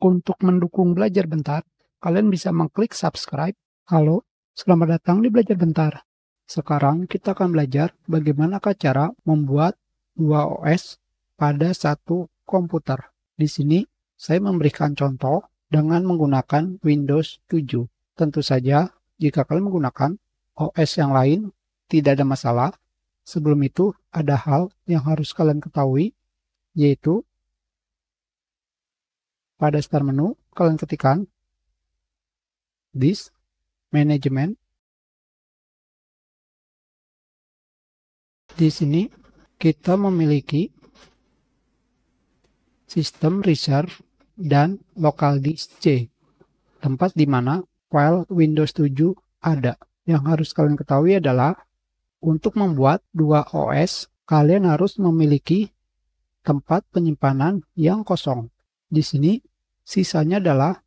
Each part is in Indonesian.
Untuk mendukung belajar bentar, kalian bisa mengklik subscribe. Halo, selamat datang di belajar bentar. Sekarang kita akan belajar bagaimana cara membuat dua OS pada satu komputer. Di sini saya memberikan contoh dengan menggunakan Windows 7. Tentu saja jika kalian menggunakan OS yang lain tidak ada masalah. Sebelum itu ada hal yang harus kalian ketahui yaitu pada start menu, kalian ketikkan this management. Di sini kita memiliki sistem reserve dan local disk C, tempat di mana file Windows 7 ada. Yang harus kalian ketahui adalah untuk membuat dua OS, kalian harus memiliki tempat penyimpanan yang kosong. Di sini sisanya adalah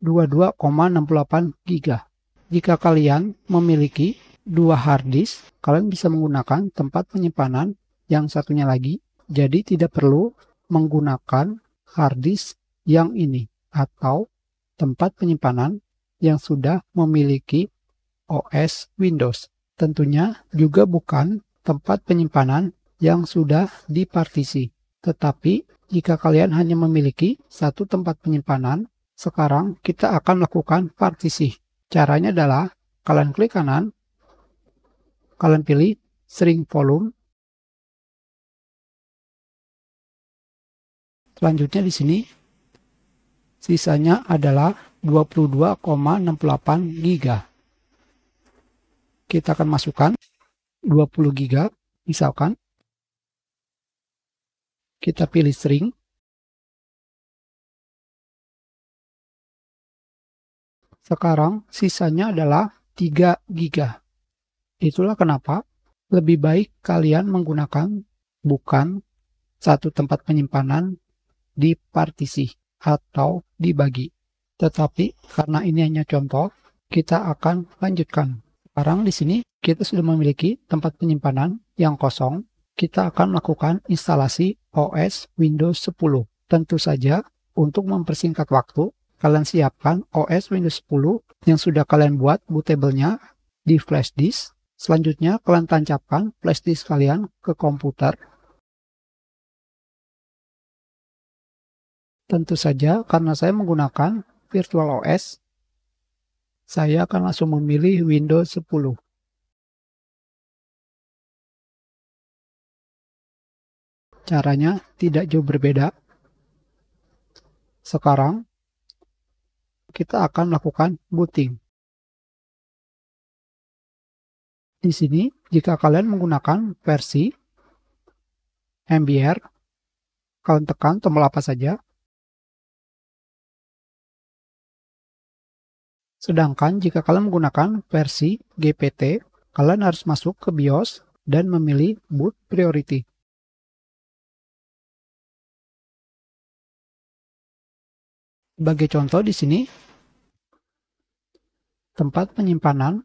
22,68 giga. Jika kalian memiliki dua hard disk, kalian bisa menggunakan tempat penyimpanan yang satunya lagi. Jadi tidak perlu menggunakan hard disk yang ini atau tempat penyimpanan yang sudah memiliki OS Windows. Tentunya juga bukan tempat penyimpanan yang sudah dipartisi, tetapi jika kalian hanya memiliki satu tempat penyimpanan, sekarang kita akan lakukan partisi. Caranya adalah kalian klik kanan, kalian pilih string volume. Selanjutnya di sini sisanya adalah 22,68 giga. Kita akan masukkan 20 giga misalkan. Kita pilih string. Sekarang sisanya adalah 3 giga. Itulah kenapa lebih baik kalian menggunakan bukan satu tempat penyimpanan di partisi atau dibagi. Tetapi karena ini hanya contoh, kita akan lanjutkan. Sekarang di sini kita sudah memiliki tempat penyimpanan yang kosong. Kita akan melakukan instalasi OS Windows 10. Tentu saja, untuk mempersingkat waktu, kalian siapkan OS Windows 10 yang sudah kalian buat bootable nya di flash disk. Selanjutnya, kalian tancapkan flash disk kalian ke komputer. Tentu saja, karena saya menggunakan virtual OS, saya akan langsung memilih Windows 10. caranya tidak jauh berbeda. Sekarang kita akan lakukan booting. Di sini, jika kalian menggunakan versi MBR, kalian tekan tombol apa saja. Sedangkan jika kalian menggunakan versi GPT, kalian harus masuk ke BIOS dan memilih boot priority. Sebagai contoh di sini, tempat penyimpanan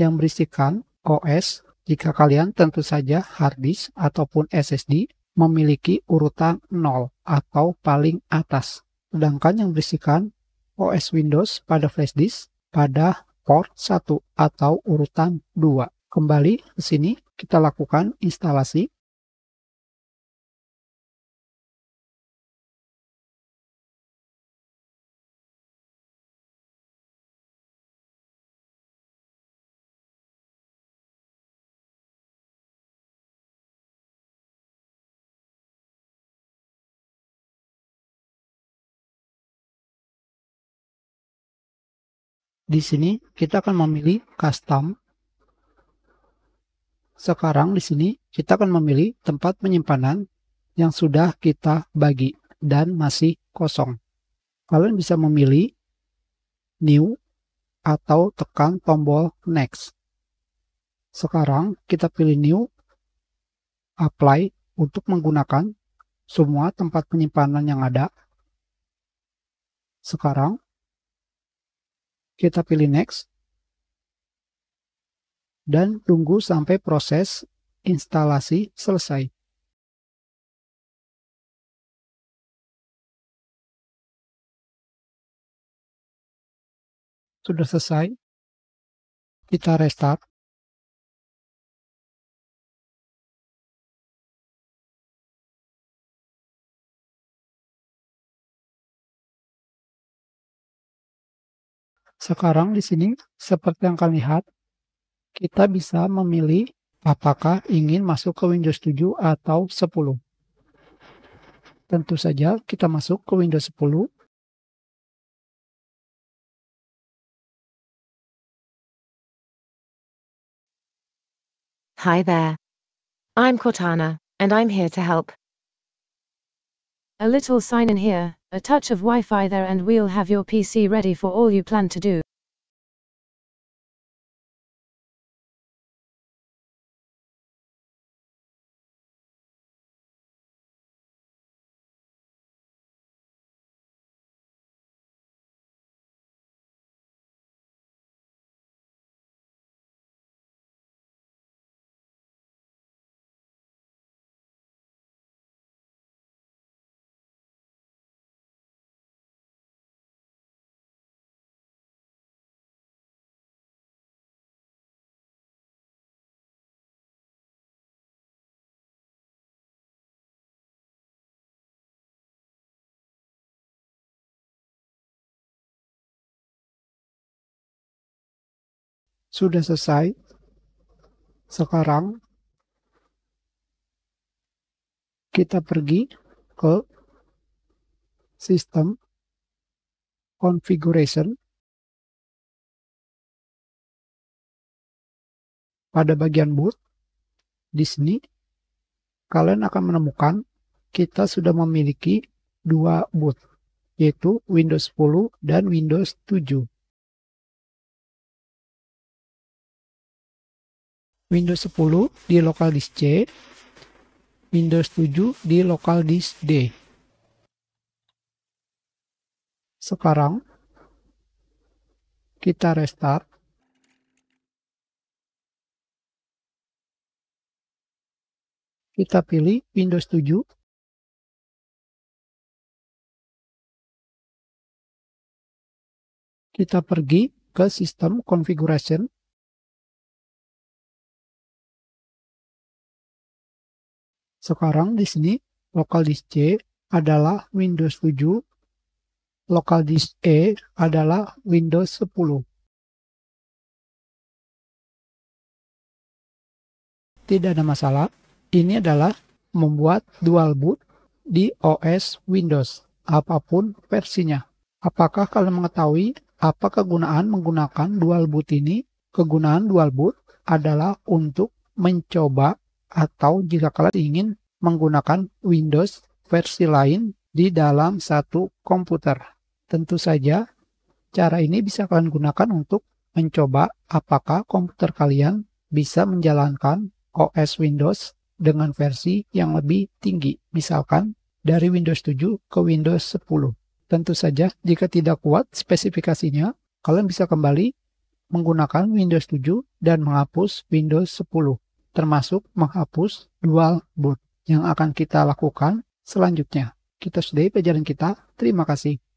yang berisikan OS jika kalian tentu saja harddisk ataupun SSD memiliki urutan 0 atau paling atas. Sedangkan yang berisikan OS Windows pada flash disk pada port 1 atau urutan 2. Kembali ke sini, kita lakukan instalasi di sini kita akan memilih custom. Sekarang di sini kita akan memilih tempat penyimpanan yang sudah kita bagi dan masih kosong. Kalian bisa memilih new atau tekan tombol next. Sekarang kita pilih new, apply untuk menggunakan semua tempat penyimpanan yang ada. Sekarang kita pilih next. Dan tunggu sampai proses instalasi selesai. Sudah selesai. Kita restart. Sekarang di sini seperti yang kalian lihat, kita bisa memilih apakah ingin masuk ke Windows 7 atau 10. Tentu saja kita masuk ke Windows 10. Hi there. I'm Cortana, and I'm here to help. A little sign in here, a touch of Wi-Fi there and we'll have your PC ready for all you plan to do. sudah selesai. Sekarang kita pergi ke sistem configuration. Pada bagian boot di sini kalian akan menemukan kita sudah memiliki dua boot yaitu Windows 10 dan Windows 7. Windows 10 di local disk C, Windows 7 di local disk D. Sekarang kita restart. Kita pilih Windows 7. Kita pergi ke sistem configuration Sekarang di sini local disk C adalah Windows 7, local disk E adalah Windows 10. Tidak ada masalah, ini adalah membuat dual boot di OS Windows, apapun versinya. Apakah kalian mengetahui apa kegunaan menggunakan dual boot ini? Kegunaan dual boot adalah untuk mencoba atau jika kalian ingin menggunakan Windows versi lain di dalam satu komputer. Tentu saja, cara ini bisa kalian gunakan untuk mencoba apakah komputer kalian bisa menjalankan OS Windows dengan versi yang lebih tinggi, misalkan dari Windows 7 ke Windows 10. Tentu saja, jika tidak kuat spesifikasinya, kalian bisa kembali menggunakan Windows 7 dan menghapus Windows 10 termasuk menghapus dual boot yang akan kita lakukan selanjutnya. Kita sudahi pelajaran kita. Terima kasih.